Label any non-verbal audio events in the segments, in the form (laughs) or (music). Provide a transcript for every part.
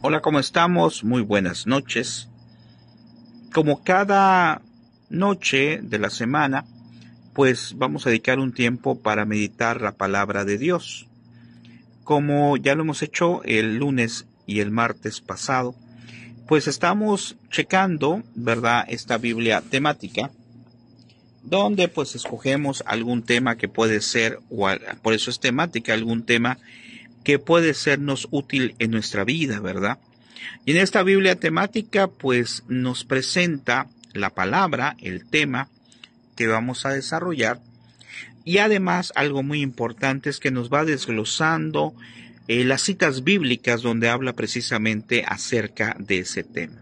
Hola, ¿cómo estamos? Muy buenas noches. Como cada noche de la semana, pues vamos a dedicar un tiempo para meditar la palabra de Dios. Como ya lo hemos hecho el lunes y el martes pasado, pues estamos checando, ¿verdad?, esta Biblia temática, donde pues escogemos algún tema que puede ser, o por eso es temática, algún tema que puede sernos útil en nuestra vida, ¿verdad? Y en esta Biblia temática, pues nos presenta la palabra, el tema que vamos a desarrollar. Y además, algo muy importante es que nos va desglosando eh, las citas bíblicas donde habla precisamente acerca de ese tema.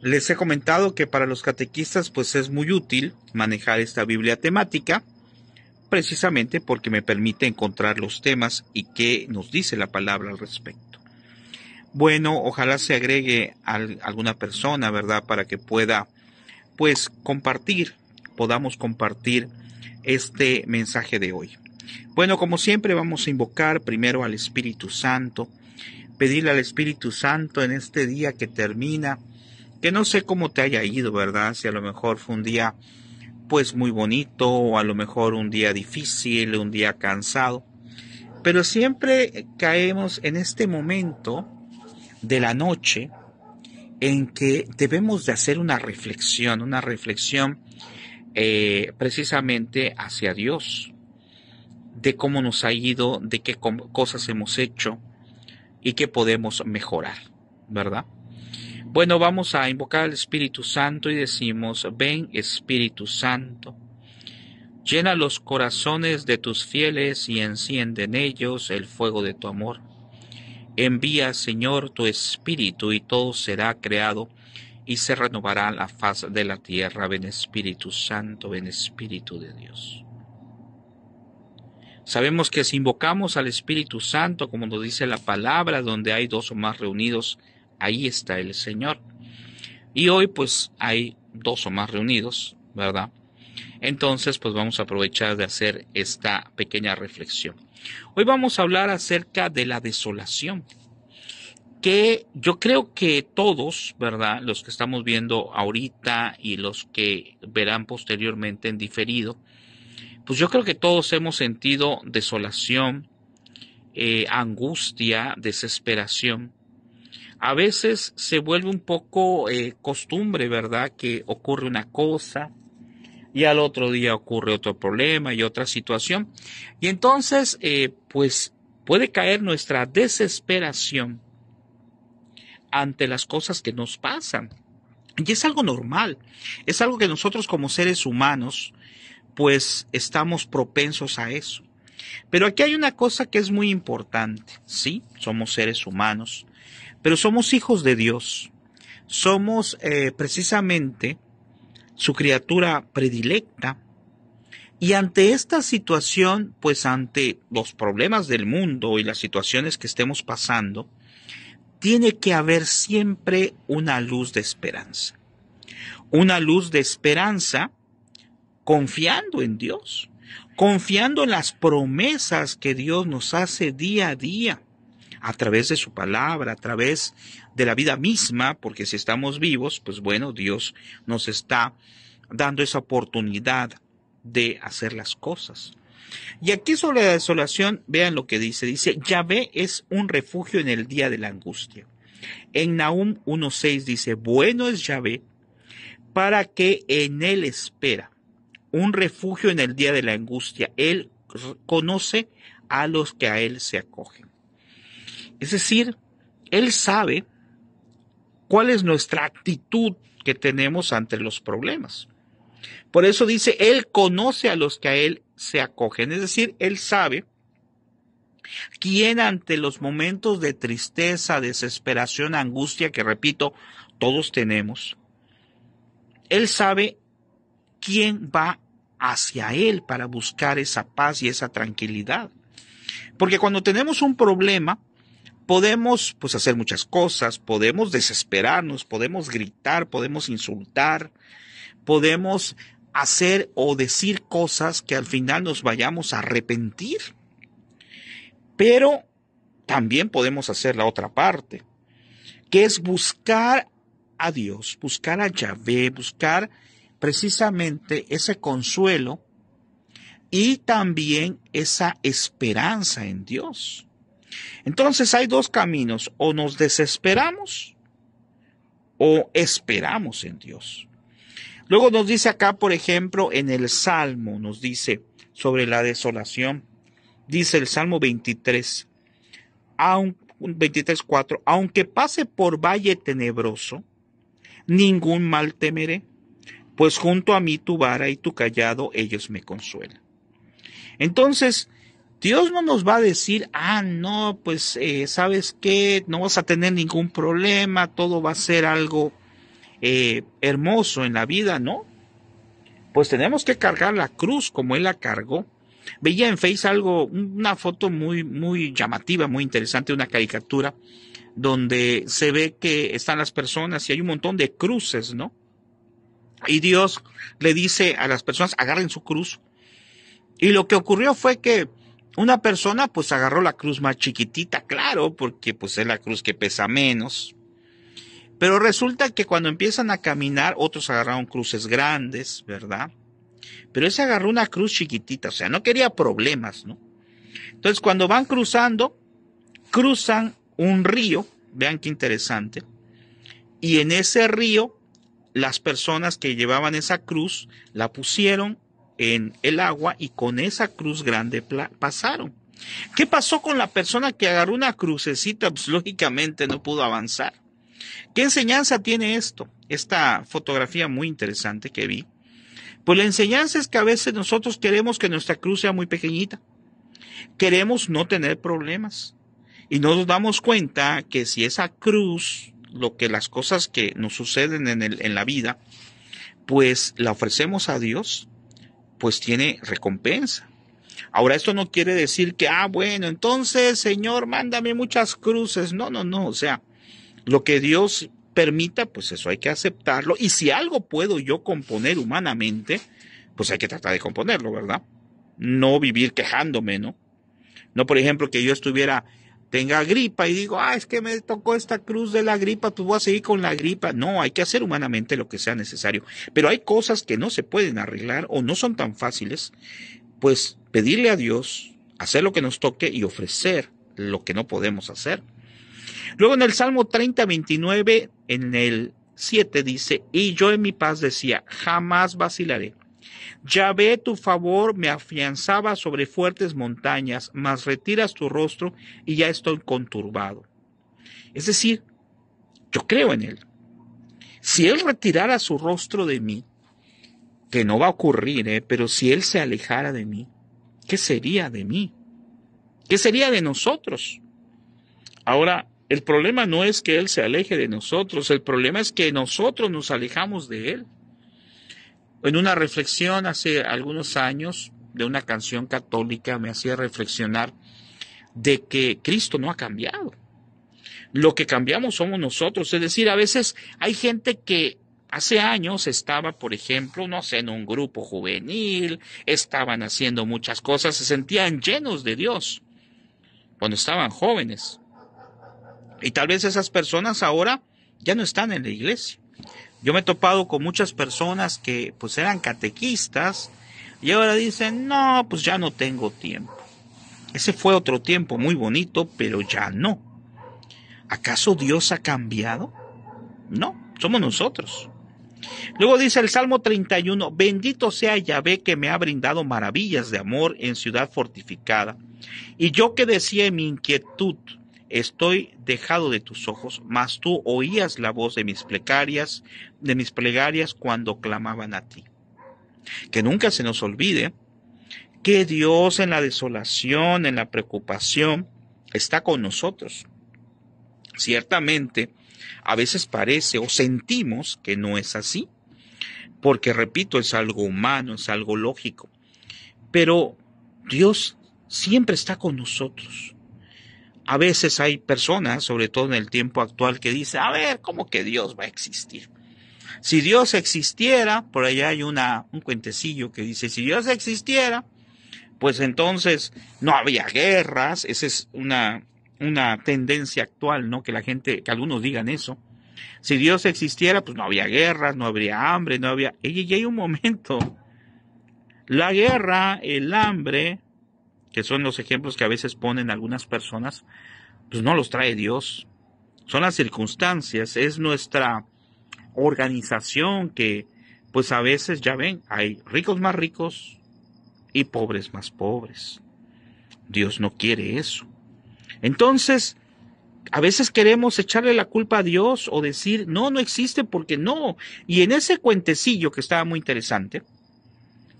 Les he comentado que para los catequistas pues es muy útil manejar esta Biblia temática precisamente porque me permite encontrar los temas y qué nos dice la palabra al respecto. Bueno, ojalá se agregue a alguna persona, ¿verdad? Para que pueda, pues, compartir, podamos compartir este mensaje de hoy. Bueno, como siempre vamos a invocar primero al Espíritu Santo, pedirle al Espíritu Santo en este día que termina, que no sé cómo te haya ido, ¿verdad? Si a lo mejor fue un día pues muy bonito o a lo mejor un día difícil, un día cansado. Pero siempre caemos en este momento de la noche en que debemos de hacer una reflexión, una reflexión eh, precisamente hacia Dios, de cómo nos ha ido, de qué cosas hemos hecho y qué podemos mejorar, ¿verdad? Bueno, vamos a invocar al Espíritu Santo y decimos, ven Espíritu Santo, llena los corazones de tus fieles y enciende en ellos el fuego de tu amor. Envía, Señor, tu Espíritu y todo será creado y se renovará la faz de la tierra. Ven Espíritu Santo, ven Espíritu de Dios. Sabemos que si invocamos al Espíritu Santo, como nos dice la palabra, donde hay dos o más reunidos, ahí está el Señor. Y hoy pues hay dos o más reunidos, ¿verdad? Entonces pues vamos a aprovechar de hacer esta pequeña reflexión. Hoy vamos a hablar acerca de la desolación, que yo creo que todos, ¿verdad? Los que estamos viendo ahorita y los que verán posteriormente en diferido, pues yo creo que todos hemos sentido desolación, eh, angustia, desesperación a veces se vuelve un poco eh, costumbre, ¿verdad? Que ocurre una cosa y al otro día ocurre otro problema y otra situación. Y entonces, eh, pues puede caer nuestra desesperación ante las cosas que nos pasan. Y es algo normal, es algo que nosotros como seres humanos, pues estamos propensos a eso. Pero aquí hay una cosa que es muy importante, ¿sí? Somos seres humanos, pero somos hijos de Dios. Somos eh, precisamente su criatura predilecta. Y ante esta situación, pues ante los problemas del mundo y las situaciones que estemos pasando, tiene que haber siempre una luz de esperanza. Una luz de esperanza confiando en Dios, confiando en las promesas que Dios nos hace día a día a través de su palabra, a través de la vida misma, porque si estamos vivos, pues bueno, Dios nos está dando esa oportunidad de hacer las cosas. Y aquí sobre la desolación, vean lo que dice. Dice, Yahvé es un refugio en el día de la angustia. En Nahum 1.6 dice, bueno es Yahvé para que en él espera, un refugio en el día de la angustia. Él conoce a los que a él se acogen. Es decir, Él sabe cuál es nuestra actitud que tenemos ante los problemas. Por eso dice, Él conoce a los que a Él se acogen, es decir, Él sabe quién ante los momentos de tristeza, desesperación, angustia, que repito, todos tenemos, Él sabe quién va hacia Él para buscar esa paz y esa tranquilidad. Porque cuando tenemos un problema, podemos pues hacer muchas cosas, podemos desesperarnos, podemos gritar, podemos insultar, podemos hacer o decir cosas que al final nos vayamos a arrepentir. Pero también podemos hacer la otra parte, que es buscar a Dios, buscar a Yahvé, buscar precisamente ese consuelo y también esa esperanza en Dios. Entonces hay dos caminos, o nos desesperamos o esperamos en Dios. Luego nos dice acá, por ejemplo, en el Salmo, nos dice sobre la desolación, dice el Salmo 23, 23, 4, aunque pase por valle tenebroso, ningún mal temeré, pues junto a mí tu vara y tu callado ellos me consuelan. Entonces, Dios no nos va a decir, ah, no, pues eh, sabes qué? no vas a tener ningún problema, todo va a ser algo eh, hermoso en la vida, ¿no? Pues tenemos que cargar la cruz como Él la cargó. Veía en Face algo, una foto muy, muy llamativa, muy interesante, una caricatura, donde se ve que están las personas y hay un montón de cruces, ¿no? Y Dios le dice a las personas, agarren su cruz. Y lo que ocurrió fue que una persona pues agarró la cruz más chiquitita, claro, porque pues es la cruz que pesa menos. Pero resulta que cuando empiezan a caminar, otros agarraron cruces grandes, ¿verdad? Pero ese agarró una cruz chiquitita, o sea, no quería problemas, ¿no? Entonces cuando van cruzando, cruzan un río, vean qué interesante, y en ese río las personas que llevaban esa cruz la pusieron en el agua y con esa cruz grande pasaron. ¿Qué pasó con la persona que agarró una crucecita? Pues, lógicamente no pudo avanzar. ¿Qué enseñanza tiene esto? Esta fotografía muy interesante que vi. Pues la enseñanza es que a veces nosotros queremos que nuestra cruz sea muy pequeñita. Queremos no tener problemas. Y nos damos cuenta que si esa cruz, lo que las cosas que nos suceden en, el, en la vida, pues la ofrecemos a Dios, pues tiene recompensa. Ahora, esto no quiere decir que, ah, bueno, entonces, Señor, mándame muchas cruces. No, no, no. O sea, lo que Dios permita, pues eso hay que aceptarlo. Y si algo puedo yo componer humanamente, pues hay que tratar de componerlo, ¿verdad? No vivir quejándome, ¿no? No, por ejemplo, que yo estuviera tenga gripa y digo, ah, es que me tocó esta cruz de la gripa, pues voy a seguir con la gripa. No, hay que hacer humanamente lo que sea necesario. Pero hay cosas que no se pueden arreglar o no son tan fáciles, pues pedirle a Dios, hacer lo que nos toque y ofrecer lo que no podemos hacer. Luego en el Salmo 30, 29, en el 7 dice, y yo en mi paz decía, jamás vacilaré ya ve tu favor me afianzaba sobre fuertes montañas, mas retiras tu rostro y ya estoy conturbado. Es decir, yo creo en él. Si él retirara su rostro de mí, que no va a ocurrir, ¿eh? pero si él se alejara de mí, ¿qué sería de mí? ¿Qué sería de nosotros? Ahora, el problema no es que él se aleje de nosotros, el problema es que nosotros nos alejamos de él. En una reflexión hace algunos años de una canción católica me hacía reflexionar de que Cristo no ha cambiado. Lo que cambiamos somos nosotros. Es decir, a veces hay gente que hace años estaba, por ejemplo, no sé, en un grupo juvenil, estaban haciendo muchas cosas, se sentían llenos de Dios cuando estaban jóvenes. Y tal vez esas personas ahora ya no están en la iglesia. Yo me he topado con muchas personas que pues eran catequistas y ahora dicen, no, pues ya no tengo tiempo. Ese fue otro tiempo muy bonito, pero ya no. ¿Acaso Dios ha cambiado? No, somos nosotros. Luego dice el Salmo 31, bendito sea Yahvé que me ha brindado maravillas de amor en ciudad fortificada. Y yo que decía en mi inquietud, Estoy dejado de tus ojos, mas tú oías la voz de mis plegarias, de mis plegarias cuando clamaban a ti. Que nunca se nos olvide que Dios en la desolación, en la preocupación, está con nosotros. Ciertamente, a veces parece o sentimos que no es así, porque repito, es algo humano, es algo lógico, pero Dios siempre está con nosotros a veces hay personas, sobre todo en el tiempo actual, que dicen, a ver, ¿cómo que Dios va a existir? Si Dios existiera, por allá hay una, un cuentecillo que dice, si Dios existiera, pues entonces no había guerras, esa es una, una tendencia actual, ¿no? Que la gente, que algunos digan eso. Si Dios existiera, pues no había guerras, no habría hambre, no había... Y hay un momento, la guerra, el hambre, que son los ejemplos que a veces ponen algunas personas, pues no los trae Dios. Son las circunstancias, es nuestra organización que, pues a veces, ya ven, hay ricos más ricos y pobres más pobres. Dios no quiere eso. Entonces, a veces queremos echarle la culpa a Dios o decir, no, no existe porque no. Y en ese cuentecillo que estaba muy interesante,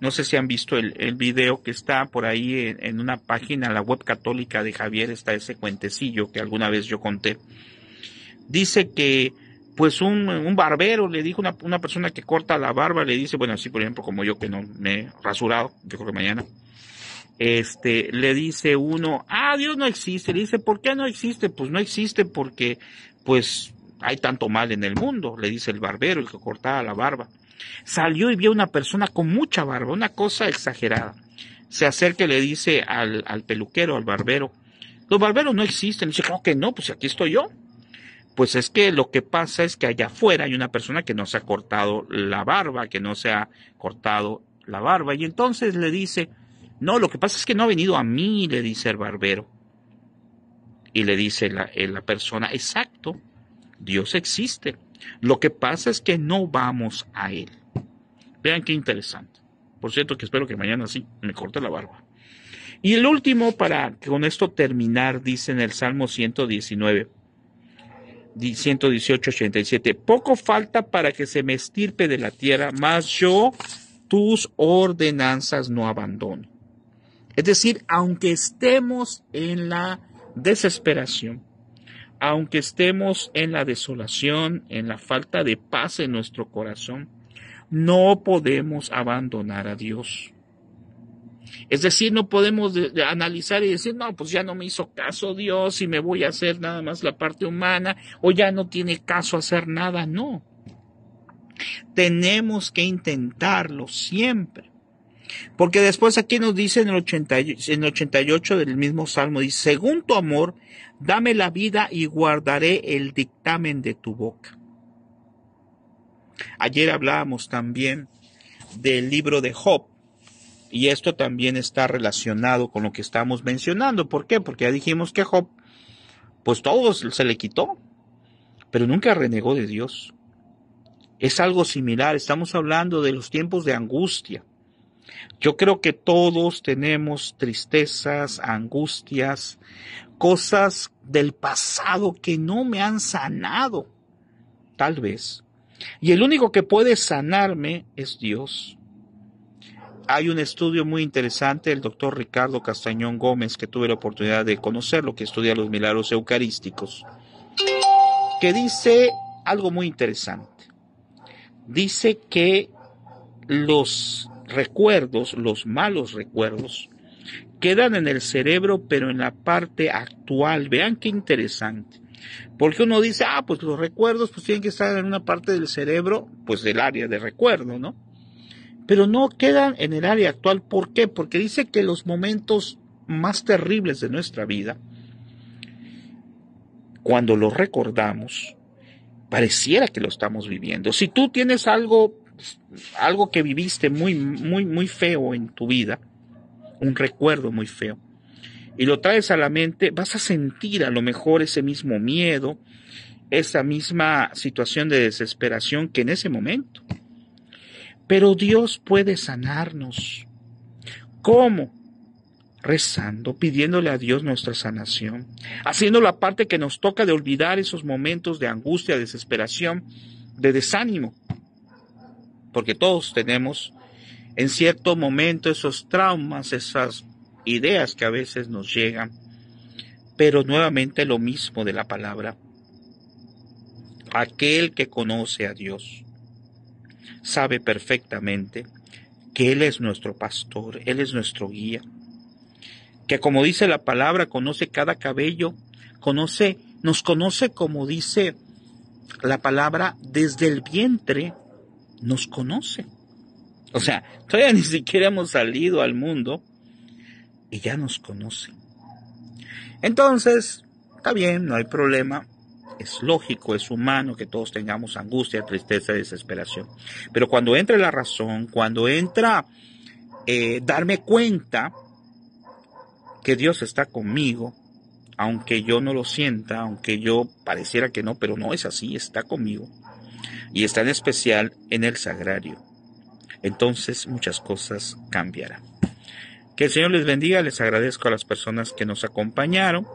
no sé si han visto el, el video que está por ahí en, una página, la web católica de Javier, está ese cuentecillo que alguna vez yo conté. Dice que pues un, barbero le dijo una, una persona que corta la barba, le dice, bueno, así por ejemplo como yo que no me he rasurado, yo creo que mañana, este, le dice uno, ah, Dios no existe. Le dice, ¿por qué no existe? Pues no existe porque, pues, hay tanto mal en el mundo, le dice el barbero, el que cortaba la barba. Salió y vio una persona con mucha barba, una cosa exagerada. Se acerca y le dice al, peluquero, al barbero, los barberos no existen. dice, ¿cómo que no? Pues aquí estoy yo. Pues es que lo que pasa es que allá afuera hay una persona que no se ha cortado la barba, que no se ha cortado la barba. Y entonces le dice, no, lo que pasa es que no ha venido a mí, le dice el barbero. Y le dice la eh, persona, exacto, Dios existe. Lo que pasa es que no vamos a Él. Vean qué interesante. Por cierto, que espero que mañana sí me corte la barba. Y el último, para con esto terminar, dice en el Salmo 119, 118, 87. Poco falta para que se me estirpe de la tierra, mas yo tus ordenanzas no abandono. Es decir, aunque estemos en la desesperación, aunque estemos en la desolación, en la falta de paz en nuestro corazón, no podemos abandonar a Dios. Es decir, no podemos analizar y decir, no, pues ya no me hizo caso Dios y me voy a hacer nada más la parte humana o ya no tiene caso hacer nada. No. Tenemos que intentarlo siempre porque después aquí nos dice en el, 88 del mismo Salmo, dice, según tu amor, dame la vida y guardaré el dictamen de tu boca. Ayer hablábamos también del libro de Job, y esto también está relacionado con lo que estamos mencionando. ¿Por qué? Porque ya dijimos que Job, pues todo se le quitó, pero nunca renegó de Dios. Es algo similar, estamos hablando de los tiempos de angustia yo creo que todos tenemos tristezas, angustias, cosas del pasado que no me han sanado, tal vez. Y el único que puede sanarme es Dios. Hay un estudio muy interesante del doctor Ricardo Castañón Gómez, que tuve la oportunidad de conocerlo, que estudia los milagros eucarísticos, que dice algo muy interesante. Dice que los recuerdos, los malos recuerdos, quedan en el cerebro, pero en la parte actual. Vean qué interesante. Porque uno dice, ah, pues los recuerdos pues tienen que estar en una parte del cerebro, pues del área de recuerdo, ¿no? Pero no quedan en el área actual. ¿Por qué? Porque dice que los momentos más terribles de nuestra vida, cuando los recordamos, pareciera que lo estamos viviendo. Si tú tienes algo algo que viviste muy, muy, muy feo en tu vida, un recuerdo muy feo, y lo traes a la mente, vas a sentir a lo mejor ese mismo miedo, esa misma situación de desesperación que en ese momento. Pero Dios puede sanarnos. ¿Cómo? Rezando, pidiéndole a Dios nuestra sanación, haciendo la parte que nos toca de olvidar esos momentos de angustia, desesperación, de desánimo porque todos tenemos en cierto momento esos traumas, esas ideas que a veces nos llegan, pero nuevamente lo mismo de la palabra. Aquel que conoce a Dios sabe perfectamente que Él es nuestro pastor, Él es nuestro guía, que como dice la palabra, conoce cada cabello, conoce, nos conoce como dice la palabra desde el vientre nos conoce. O sea, todavía (laughs) ni siquiera hemos salido al mundo y ya nos conoce. Entonces, está bien, no hay problema. Es lógico, es humano que todos tengamos angustia, tristeza, desesperación. Pero cuando entra la razón, cuando entra eh, darme cuenta que Dios está conmigo, aunque yo no lo sienta, aunque yo pareciera que no, pero no es así, está conmigo y está en especial en el sagrario. Entonces muchas cosas cambiarán. Que el Señor les bendiga, les agradezco a las personas que nos acompañaron.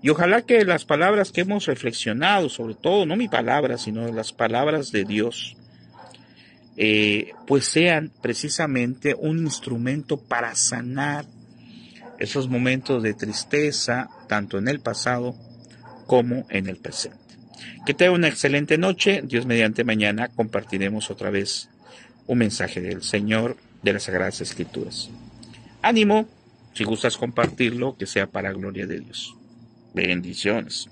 Y ojalá que las palabras que hemos reflexionado, sobre todo, no mi palabra, sino las palabras de Dios, eh, pues sean precisamente un instrumento para sanar esos momentos de tristeza, tanto en el pasado como en el presente. Que tenga una excelente noche. Dios mediante mañana compartiremos otra vez un mensaje del Señor de las Sagradas Escrituras. Ánimo, si gustas compartirlo, que sea para gloria de Dios. Bendiciones.